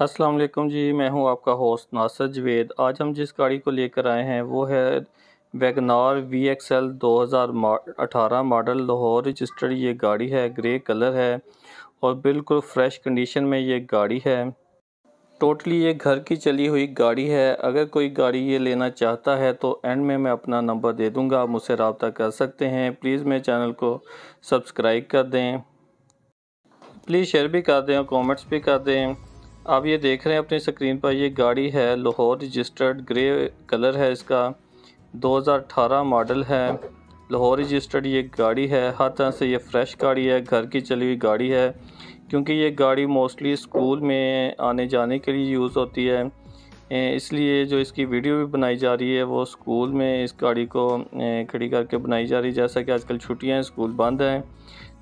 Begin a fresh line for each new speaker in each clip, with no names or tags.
अस्सलाम वालेकुम जी मैं हूं आपका होस्ट नासर जवेद आज हम जिस गाड़ी को लेकर आए हैं वो है वैगनार वी एक्स एल दो हज़ार अठारह मॉडल लाहौर रजिस्टर्ड ये गाड़ी है ग्रे कलर है और बिल्कुल फ़्रेश कंडीशन में ये गाड़ी है टोटली ये घर की चली हुई गाड़ी है अगर कोई गाड़ी ये लेना चाहता है तो एंड में मैं अपना नंबर दे दूँगा आप मुझसे रबता कर सकते हैं प्लीज़ मेरे चैनल को सब्सक्राइब कर दें प्लीज़ शेयर भी कर दें और कॉमेंट्स भी कर दें आप ये देख रहे हैं अपनी स्क्रीन पर ये गाड़ी है लाहौर रजिस्टर्ड ग्रे कलर है इसका 2018 मॉडल है लाहौर रजिस्टर्ड ये गाड़ी है हर तरह से ये फ़्रेश गाड़ी है घर की चली हुई गाड़ी है क्योंकि ये गाड़ी मोस्टली स्कूल में आने जाने के लिए यूज़ होती है इसलिए जो इसकी वीडियो भी बनाई जा रही है वो स्कूल में इस गाड़ी को खड़ी करके बनाई जा रही है जैसा कि आजकल छुट्टियां स्कूल बंद हैं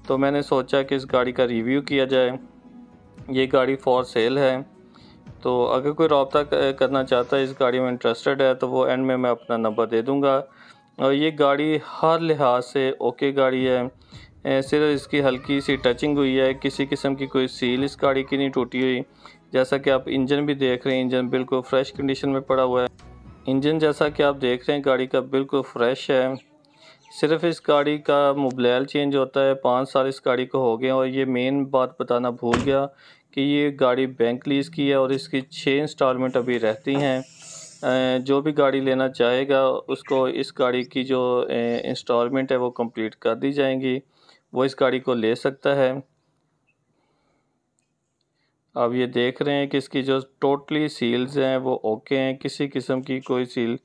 तो मैंने सोचा कि इस गाड़ी का रिव्यू किया जाए ये गाड़ी फॉर सेल है तो अगर कोई रबता करना चाहता है इस गाड़ी में इंटरेस्टेड है तो वो एंड में मैं अपना नंबर दे दूँगा और ये गाड़ी हर लिहाज से ओके गाड़ी है सिर्फ इसकी हल्की सी टचिंग हुई है किसी किस्म की कोई सील इस गाड़ी की नहीं टूटी हुई जैसा कि आप इंजन भी देख रहे हैं इंजन बिल्कुल फ़्रेश कंडीशन में पड़ा हुआ है इंजन जैसा कि आप देख रहे हैं गाड़ी का बिल्कुल फ़्रेश है सिर्फ इस गाड़ी का मोबलैल चेंज होता है पाँच साल इस गाड़ी को हो गए और ये मेन बात बताना भूल गया कि ये गाड़ी बैंक लीज़ की है और इसकी छः इंस्टॉलमेंट अभी रहती हैं जो भी गाड़ी लेना चाहेगा उसको इस गाड़ी की जो इंस्टॉलमेंट है वो कंप्लीट कर दी जाएंगी वो इस गाड़ी को ले सकता है अब ये देख रहे हैं कि इसकी जो टोटली सील्स हैं वो ओके हैं किसी किस्म की कोई सील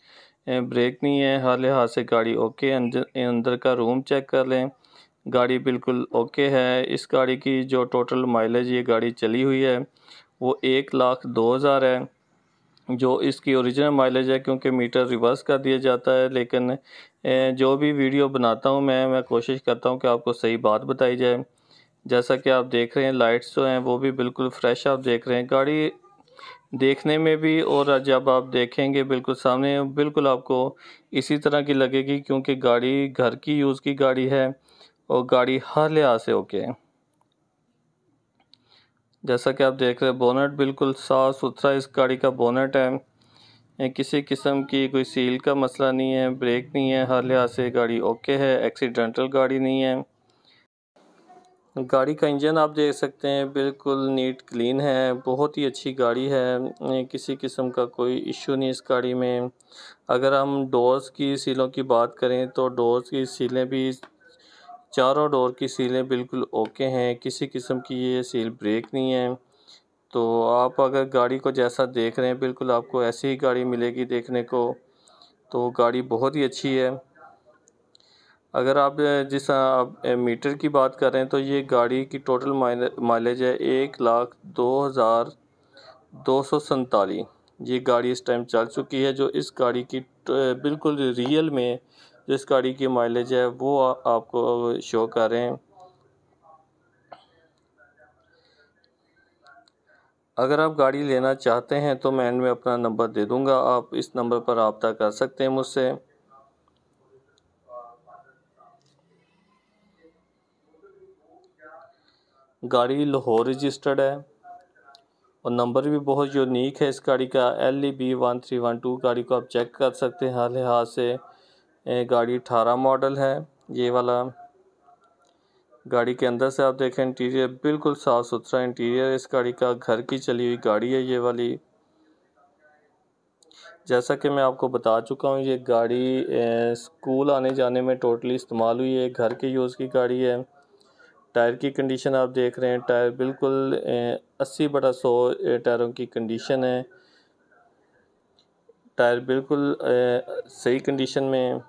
ब्रेक नहीं है हर लिहाज से गाड़ी ओके अंदर अंदर का रूम चेक कर लें गाड़ी बिल्कुल ओके है इस गाड़ी की जो टोटल माइलेज ये गाड़ी चली हुई है वो एक लाख दो हज़ार है जो इसकी ओरिजिनल माइलेज है क्योंकि मीटर रिवर्स कर दिया जाता है लेकिन जो भी वीडियो बनाता हूँ मैं मैं कोशिश करता हूँ कि आपको सही बात बताई जाए जैसा कि आप देख रहे हैं लाइट्स जो हैं वो भी बिल्कुल फ्रेश आप देख रहे हैं गाड़ी देखने में भी और जब आप देखेंगे बिल्कुल सामने बिल्कुल आपको इसी तरह की लगेगी क्योंकि गाड़ी घर की यूज़ की गाड़ी है और गाड़ी हर लिहाज से ओके है जैसा कि आप देख रहे हैं बोनेट बिल्कुल साफ़ सुथरा इस गाड़ी का बोनेट है किसी किस्म की कोई सील का मसला नहीं है ब्रेक नहीं है हर लिहाज से गाड़ी ओके है एक्सीडेंटल गाड़ी नहीं है गाड़ी का इंजन आप देख सकते हैं बिल्कुल नीट क्लीन है बहुत ही अच्छी गाड़ी है किसी किस्म का कोई इशू नहीं इस गाड़ी में अगर हम डोर्स की सीलों की बात करें तो डोर्स की सीलें भी चारों डोर की सीलें बिल्कुल ओके हैं किसी किस्म की ये सील ब्रेक नहीं है तो आप अगर गाड़ी को जैसा देख रहे हैं बिल्कुल आपको ऐसी ही गाड़ी मिलेगी देखने को तो गाड़ी बहुत ही अच्छी है अगर आप जिस आप मीटर की बात करें तो ये गाड़ी की टोटल माइलेज है एक लाख दो हज़ार दो सौ सैंतालीस ये गाड़ी इस टाइम चल चुकी है जो इस गाड़ी की बिल्कुल रियल में जो इस गाड़ी की माइलेज है वो आ, आपको शो कर रहे हैं अगर आप गाड़ी लेना चाहते हैं तो मैं एंड में अपना नंबर दे दूंगा आप इस नंबर पर रबता कर सकते हैं मुझसे गाड़ी लाहौर रजिस्टर्ड है और नंबर भी बहुत यूनिक है इस गाड़ी का L E B one three one two गाड़ी को आप चेक कर सकते हैं हर लिहाज से गाड़ी अठारह मॉडल है ये वाला गाड़ी के अंदर से आप देखें इंटीरियर बिल्कुल साफ़ सुथरा इंटीरियर इस गाड़ी का घर की चली हुई गाड़ी है ये वाली जैसा कि मैं आपको बता चुका हूँ ये गाड़ी स्कूल आने जाने में टोटली इस्तेमाल हुई है घर के यूज़ की गाड़ी है टायर की कंडीशन आप देख रहे हैं टायर बिल्कुल अस्सी बटा सौ टायरों की कंडीशन है टायर बिल्कुल सही कंडीशन में है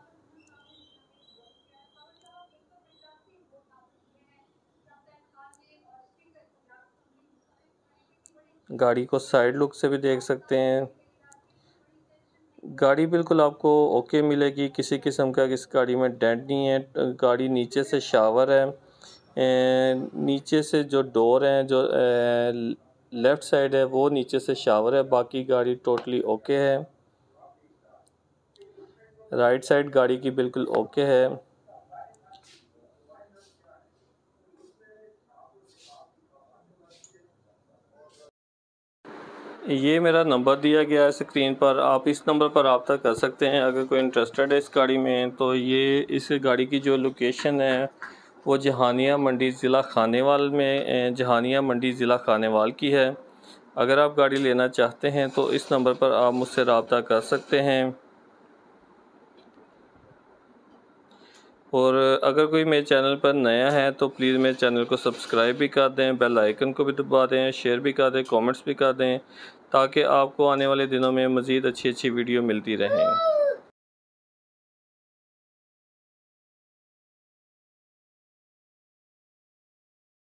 गाड़ी को साइड लुक से भी देख सकते हैं गाड़ी बिल्कुल आपको ओके मिलेगी किसी किस्म का इस गाड़ी में डेंट नहीं है गाड़ी नीचे से शावर है नीचे से जो डोर हैं जो लेफ़्ट साइड है वो नीचे से शावर है बाकी गाड़ी टोटली ओके है राइट साइड गाड़ी की बिल्कुल ओके है ये मेरा नंबर दिया गया है स्क्रीन पर आप इस नंबर पर रबता कर सकते हैं अगर कोई इंटरेस्टेड है इस गाड़ी में तो ये इस गाड़ी की जो लोकेशन है वो जहानिया मंडी ज़िला खानेवाल में जहानिया मंडी ज़िला खानेवाल की है अगर आप गाड़ी लेना चाहते हैं तो इस नंबर पर आप मुझसे रबता कर सकते हैं और अगर कोई मेरे चैनल पर नया है तो प्लीज़ मेरे चैनल को सब्सक्राइब भी कर दें बेल आइकन को भी दबा दें शेयर भी कर दें कमेंट्स भी कर दें ताकि आपको आने वाले दिनों में मज़ीद अच्छी अच्छी वीडियो मिलती रहें